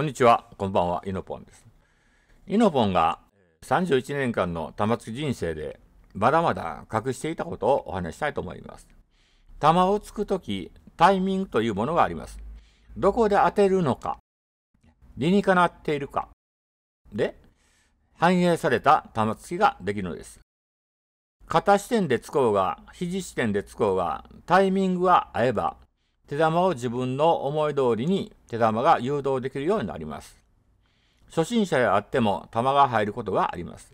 こんにちは、こんばんは、イノポンです。イノポンが31年間の玉突き人生で、まだまだ隠していたことをお話したいと思います。玉を突くとき、タイミングというものがあります。どこで当てるのか、理にかなっているか、で、反映された玉突きができるのです。肩視点で突こうが、肘視点で突こうが、タイミングが合えば、手玉を自分の思い通りに手玉が誘導できるようになります。初心者であっても玉が入ることがあります。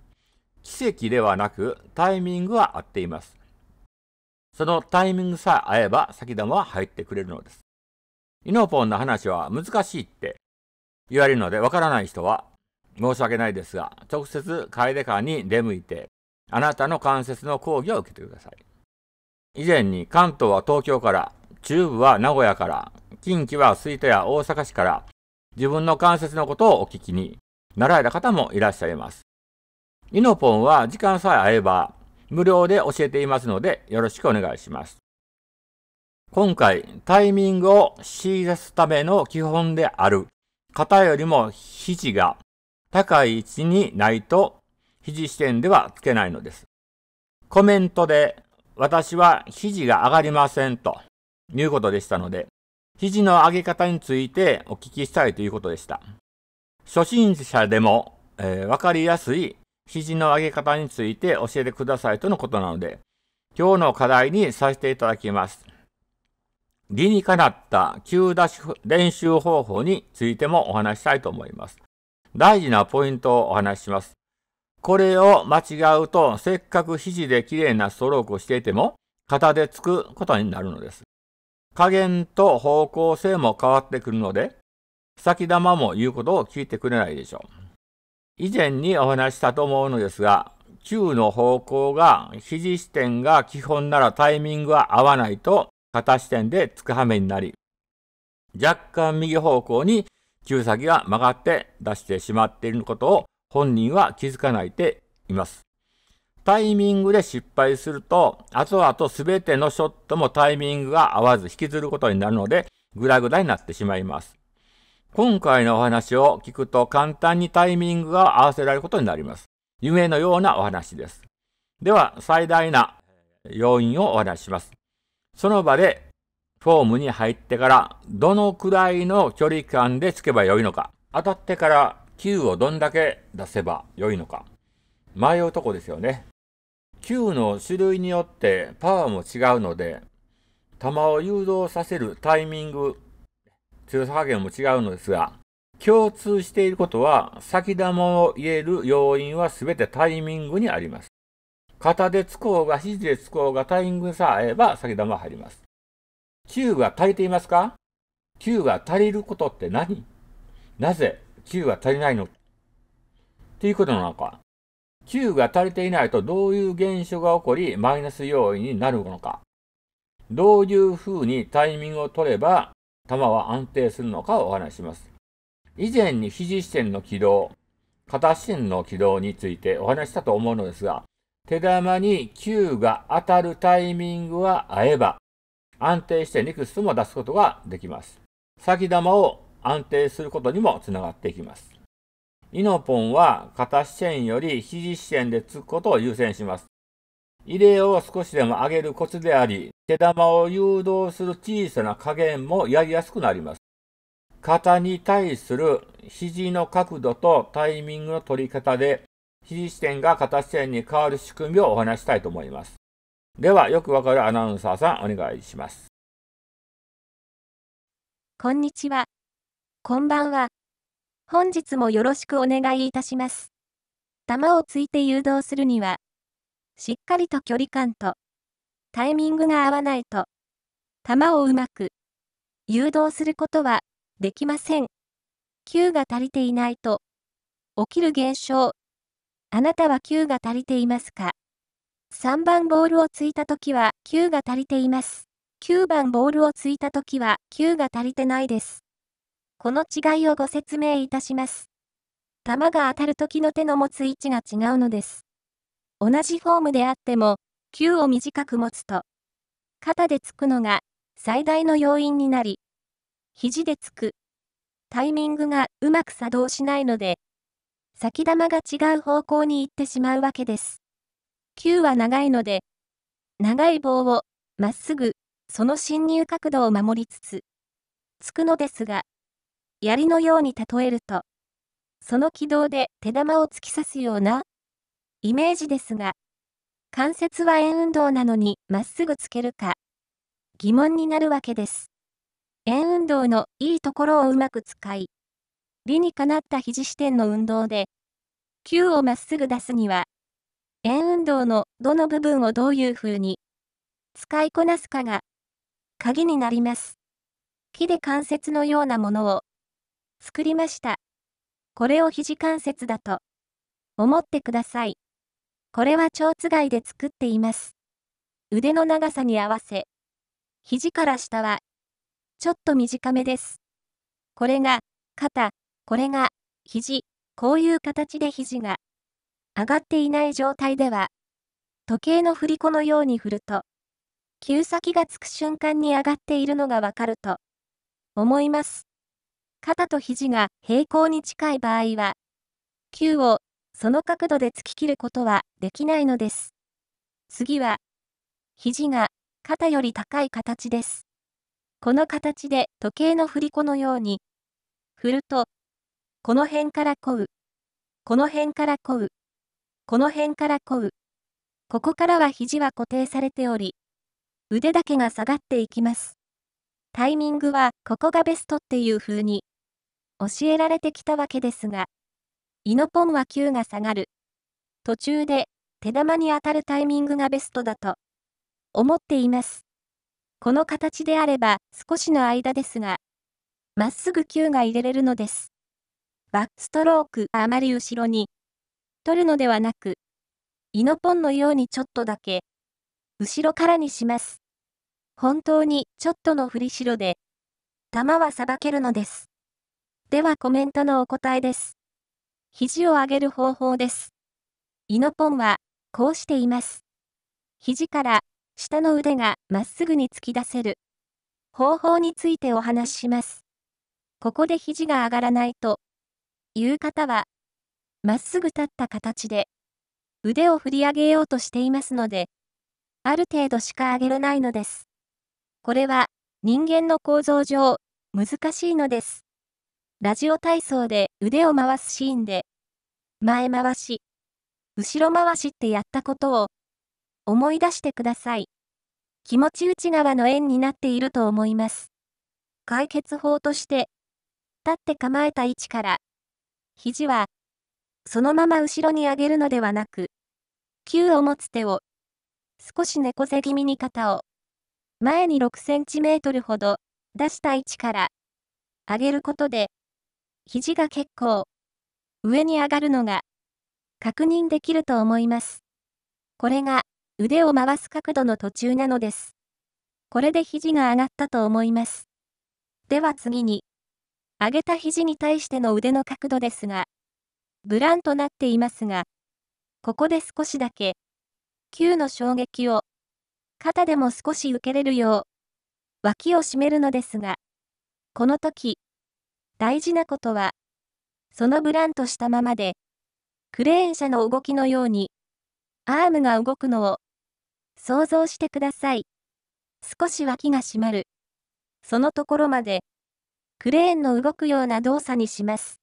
奇跡ではなくタイミングは合っています。そのタイミングさえ合えば先玉は入ってくれるのです。イノポンの話は難しいって言われるのでわからない人は申し訳ないですが、直接楓館に出向いて、あなたの関節の講義を受けてください。以前に関東は東京から中部は名古屋から、近畿は水戸や大阪市から、自分の関節のことをお聞きになられた方もいらっしゃいます。イノポンは時間さえ合えば、無料で教えていますので、よろしくお願いします。今回、タイミングを仕出すための基本である、肩よりも肘が高い位置にないと、肘視点ではつけないのです。コメントで、私は肘が上がりませんということでしたので、肘の上げ方についてお聞きしたいということでした。初心者でも、えー、分かりやすい肘の上げ方について教えてくださいとのことなので、今日の課題にさせていただきます。理にかなった急出し練習方法についてもお話したいと思います。大事なポイントをお話しします。これを間違うと、せっかく肘で綺麗なストロークをしていても、肩でつくことになるのです。加減と方向性も変わってくるので、先玉も言うことを聞いてくれないでしょう。以前にお話したと思うのですが、球の方向が、肘支点が基本ならタイミングは合わないと、片支点でつくはめになり、若干右方向に球先が曲がって出してしまっていることを本人は気づかないでいます。タイミングで失敗すると、後々すべてのショットもタイミングが合わず引きずることになるので、グダグダになってしまいます。今回のお話を聞くと簡単にタイミングが合わせられることになります。夢のようなお話です。では、最大な要因をお話しします。その場でフォームに入ってから、どのくらいの距離感でつけばよいのか。当たってから球をどんだけ出せばよいのか。迷うとこですよね。球の種類によってパワーも違うので、球を誘導させるタイミング、強さ加減も違うのですが、共通していることは、先玉を入れる要因は全てタイミングにあります。肩でつこうが、肘でつこうが、タイミングさえ合えば先玉は入ります。球が足りていますか球が足りることって何なぜ球が足りないのっていうことなのか。Q が足りていないとどういう現象が起こり、マイナス要因になるのか。どういう風にタイミングを取れば、球は安定するのかをお話しします。以前に肘支点の軌道、片支点の軌道についてお話したと思うのですが、手玉に Q が当たるタイミングは合えば、安定してネクストも出すことができます。先玉を安定することにもつながっていきます。イノポンは片支点より肘支点で突くことを優先します。異例を少しでも上げるコツであり、手玉を誘導する小さな加減もやりやすくなります。肩に対する肘の角度とタイミングの取り方で、肘支点が肩支線に変わる仕組みをお話したいと思います。では、よくわかるアナウンサーさん、お願いします。こんにちは。こんばんは。本日もよろしくお願いいたします。弾をついて誘導するには、しっかりと距離感と、タイミングが合わないと、弾をうまく誘導することはできません。球が足りていないと、起きる現象。あなたは球が足りていますか ?3 番ボールをついたときは球が足りています。9番ボールをついたときは球が足りてないです。この違いをご説明いたします。球が当たる時の手の持つ位置が違うのです。同じフォームであっても、球を短く持つと、肩でつくのが最大の要因になり、肘でつく、タイミングがうまく作動しないので、先玉が違う方向に行ってしまうわけです。球は長いので、長い棒をまっすぐ、その侵入角度を守りつつ、つくのですが、槍のように例えると、その軌道で手玉を突き刺すようなイメージですが、関節は円運動なのにまっすぐつけるか疑問になるわけです。円運動のいいところをうまく使い、理にかなった肘支点の運動で、球をまっすぐ出すには、円運動のどの部分をどういう風に使いこなすかが鍵になります。木で関節のようなものを作りました。これを肘関節だと思ってください。これは蝶つがいで作っています。腕の長さに合わせ、肘から下はちょっと短めです。これが肩、これが肘、こういう形で肘が上がっていない状態では、時計の振り子のように振ると、急先がつく瞬間に上がっているのがわかると思います。肩と肘が平行に近い場合は、球をその角度で突き切ることはできないのです。次は、肘が肩より高い形です。この形で時計の振り子のように、振ると、この辺からこう、この辺からこう、この辺からこう。ここからは肘は固定されており、腕だけが下がっていきます。タイミングはここがベストっていう風に教えられてきたわけですが、イノポンは球が下がる。途中で手玉に当たるタイミングがベストだと思っています。この形であれば少しの間ですが、まっすぐ球が入れれるのです。バックストロークあまり後ろに取るのではなく、イノポンのようにちょっとだけ後ろからにします。本当にちょっとの振りしろで、玉はさばけるのです。ではコメントのお答えです。肘を上げる方法です。イノポンは、こうしています。肘から下の腕がまっすぐに突き出せる方法についてお話しします。ここで肘が上がらないという方は、まっすぐ立った形で腕を振り上げようとしていますので、ある程度しか上げれないのです。これは人間の構造上難しいのです。ラジオ体操で腕を回すシーンで、前回し、後ろ回しってやったことを思い出してください。気持ち内側の円になっていると思います。解決法として、立って構えた位置から、肘は、そのまま後ろに上げるのではなく、球を持つ手を、少し猫背気味に肩を、前に6センチメートルほど、出した位置から、上げることで、肘が結構、上に上がるのが、確認できると思います。これが、腕を回す角度の途中なのです。これで肘が上がったと思います。では次に、上げた肘に対しての腕の角度ですが、ブランとなっていますが、ここで少しだけ、球の衝撃を、肩でも少し受けれるよう、脇を締めるのですが、この時、大事なことは、そのブランとしたままで、クレーン車の動きのように、アームが動くのを、想像してください。少し脇が締まる。そのところまで、クレーンの動くような動作にします。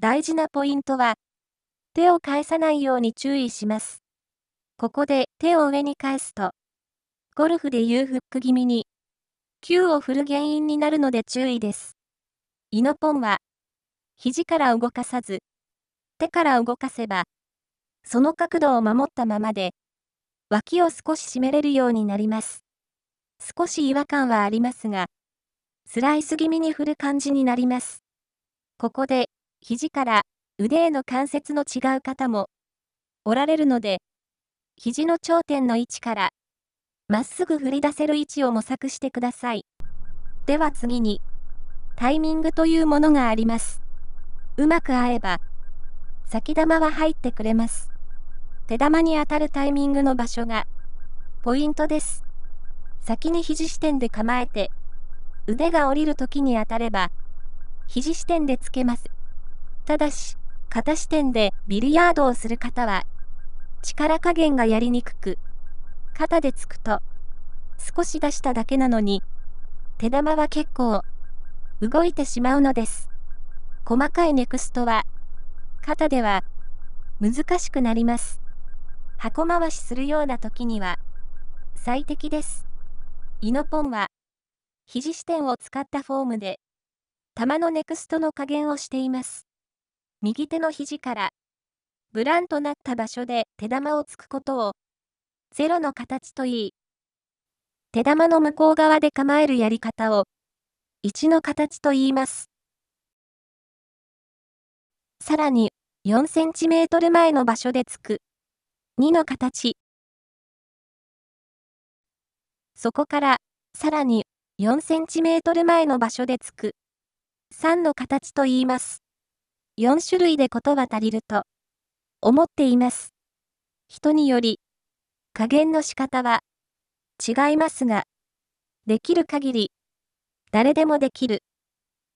大事なポイントは、手を返さないように注意します。ここで手を上に返すと、ゴルフでいうフック気味に、球を振る原因になるので注意です。イノポンは、肘から動かさず、手から動かせば、その角度を守ったままで、脇を少し締めれるようになります。少し違和感はありますが、スライス気味に振る感じになります。ここで、肘から腕への関節の違う方も、おられるので、肘の頂点の位置から、まっすぐ振り出せる位置を模索してください。では次に、タイミングというものがあります。うまく合えば、先玉は入ってくれます。手玉に当たるタイミングの場所が、ポイントです。先に肘支点で構えて、腕が下りる時に当たれば、肘支点でつけます。ただし、片支点でビリヤードをする方は、力加減がやりにくく、肩でつくと、少し出しただけなのに、手玉は結構、動いてしまうのです。細かいネクストは、肩では、難しくなります。箱回しするような時には、最適です。イノポンは、肘支点を使ったフォームで、球のネクストの加減をしています。右手の肘から、ブランとなった場所で手玉をつくことを、ゼロの形といい、手玉の向こう側で構えるやり方を、1の形と言います。さらに、4cm 前の場所でつく。2の形。そこから、さらに、4cm 前の場所でつく。3の形と言います。4種類でことは足りると、思っています。人により、加減の仕方は、違いますが、できる限り、誰でもできる。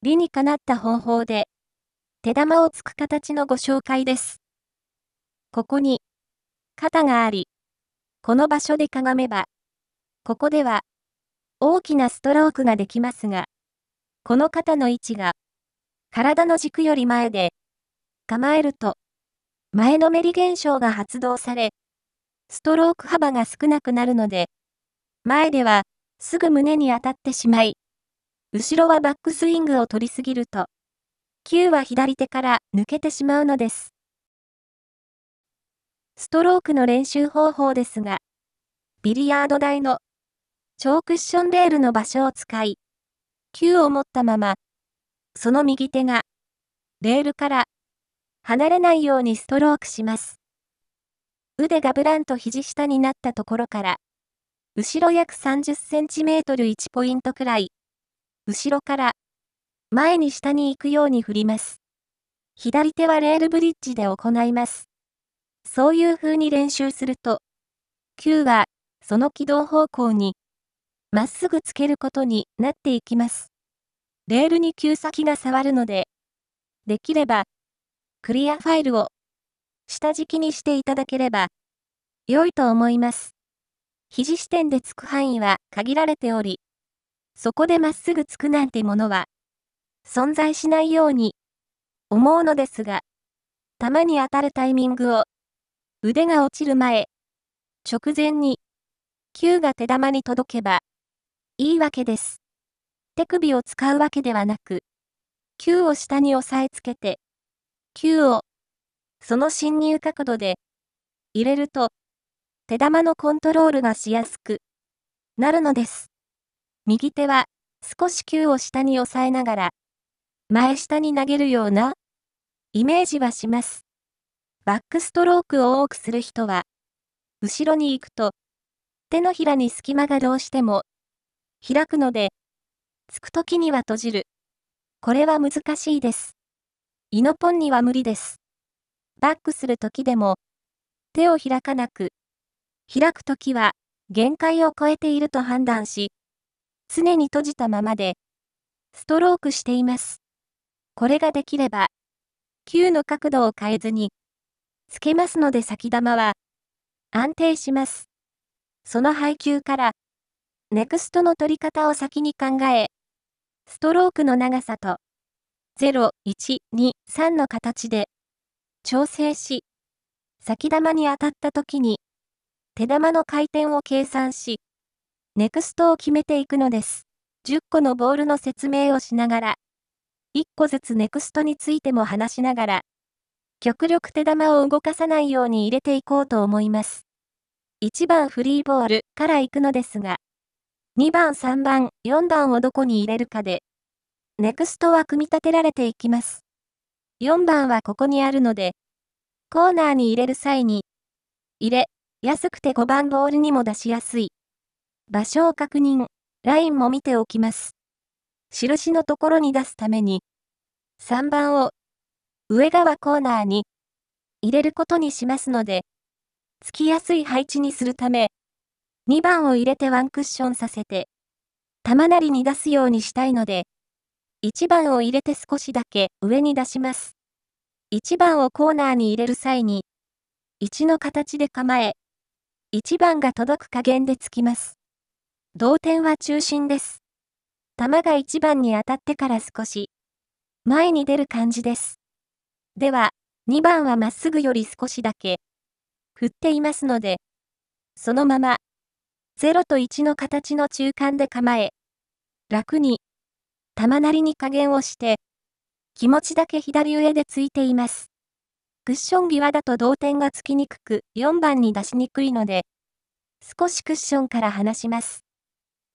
理にかなった方法で、手玉をつく形のご紹介です。ここに、肩があり、この場所でかがめば、ここでは、大きなストロークができますが、この肩の位置が、体の軸より前で、構えると、前のめり現象が発動され、ストローク幅が少なくなるので、前では、すぐ胸に当たってしまい、後ろはバックスイングを取りすぎると、球は左手から抜けてしまうのです。ストロークの練習方法ですが、ビリヤード台の超クッションレールの場所を使い、球を持ったまま、その右手がレールから離れないようにストロークします。腕がブランと肘下になったところから、後ろ約30センチメートル1ポイントくらい、後ろから、前に下に行くように振ります。左手はレールブリッジで行います。そういう風に練習すると、Q は、その軌道方向に、まっすぐつけることになっていきます。レールに急先が触るので、できれば、クリアファイルを、下敷きにしていただければ、良いと思います。肘支点でつく範囲は限られており、そこでまっすぐつくなんてものは、存在しないように、思うのですが、たまに当たるタイミングを、腕が落ちる前、直前に、球が手玉に届けば、いいわけです。手首を使うわけではなく、球を下に押さえつけて、球を、その侵入角度で、入れると、手玉のコントロールがしやすくなるのです。右手は、少し球を下に押さえながら、前下に投げるような、イメージはします。バックストロークを多くする人は、後ろに行くと、手のひらに隙間がどうしても、開くので、つくときには閉じる。これは難しいです。イノポンには無理です。バックするときでも、手を開かなく、開くときは、限界を超えていると判断し、常に閉じたままで、ストロークしています。これができれば、球の角度を変えずに、つけますので先玉は、安定します。その配球から、ネクストの取り方を先に考え、ストロークの長さと、0、1、2、3の形で、調整し、先玉に当たった時に、手玉の回転を計算し、ネクストを決めていくのです。10個のボールの説明をしながら、1個ずつネクストについても話しながら、極力手玉を動かさないように入れていこうと思います。1番フリーボールから行くのですが、2番3番4番をどこに入れるかで、ネクストは組み立てられていきます。4番はここにあるので、コーナーに入れる際に、入れ、安くて5番ボールにも出しやすい。場所を確認、ラインも見ておきます。印のところに出すために、3番を上側コーナーに入れることにしますので、つきやすい配置にするため、2番を入れてワンクッションさせて、玉なりに出すようにしたいので、1番を入れて少しだけ上に出します。1番をコーナーに入れる際に、1の形で構え、1番が届く加減でつきます。同点は中心です。球が1番に当たってから少し前に出る感じです。では、2番はまっすぐより少しだけ振っていますので、そのまま0と1の形の中間で構え、楽に玉なりに加減をして、気持ちだけ左上でついています。クッション際だと同点がつきにくく、4番に出しにくいので、少しクッションから離します。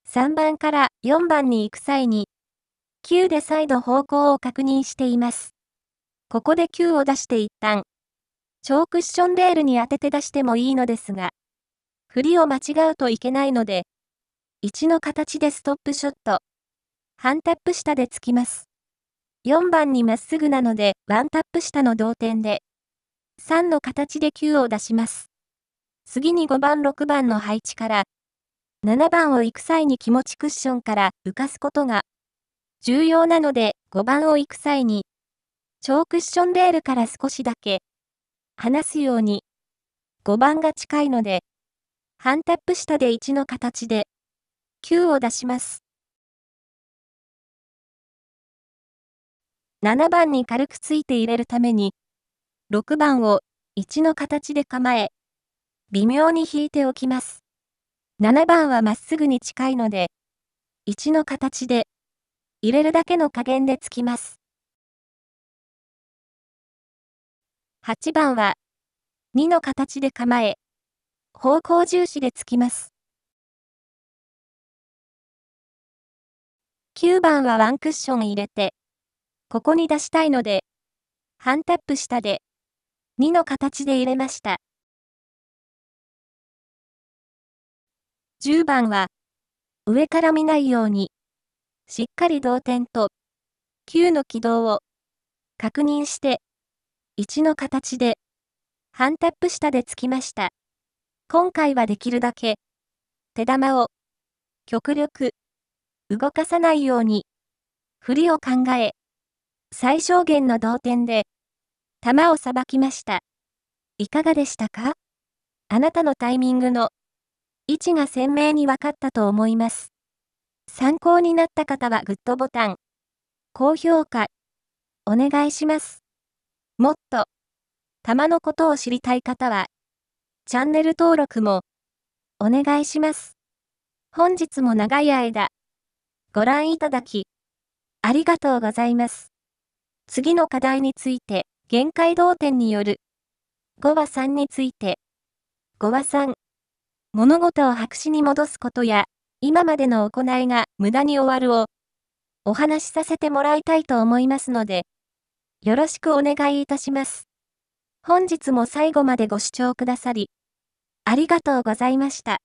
3番から4番に行く際に、9で再度方向を確認しています。ここで9を出して一旦、超クッションレールに当てて出してもいいのですが、振りを間違うといけないので、1の形でストップショット、半タップ下でつきます。4番にまっすぐなので、1タップ下の同点で、3の形で9を出します。次に5番6番の配置から、7番を行く際に気持ちクッションから浮かすことが重要なので5番を行く際に超クッションレールから少しだけ離すように5番が近いので半タップ下で1の形で9を出します。7番に軽くついて入れるために6番を1の形で構え微妙に引いておきます。7番はまっすぐに近いので、1の形で、入れるだけの加減でつきます。8番は、2の形で構え、方向重視でつきます。9番はワンクッション入れて、ここに出したいので、半タップ下で、2の形で入れました。10番は、上から見ないように、しっかり同点と、9の軌道を、確認して、1の形で、半タップ下でつきました。今回はできるだけ、手玉を、極力、動かさないように、振りを考え、最小限の同点で、球をさばきました。いかがでしたかあなたのタイミングの位置が鮮明に分かったと思います。参考になった方はグッドボタン、高評価、お願いします。もっと、玉のことを知りたい方は、チャンネル登録も、お願いします。本日も長い間、ご覧いただき、ありがとうございます。次の課題について、限界同点による、5話3について、5話3。物事を白紙に戻すことや、今までの行いが無駄に終わるを、お話しさせてもらいたいと思いますので、よろしくお願いいたします。本日も最後までご視聴くださり、ありがとうございました。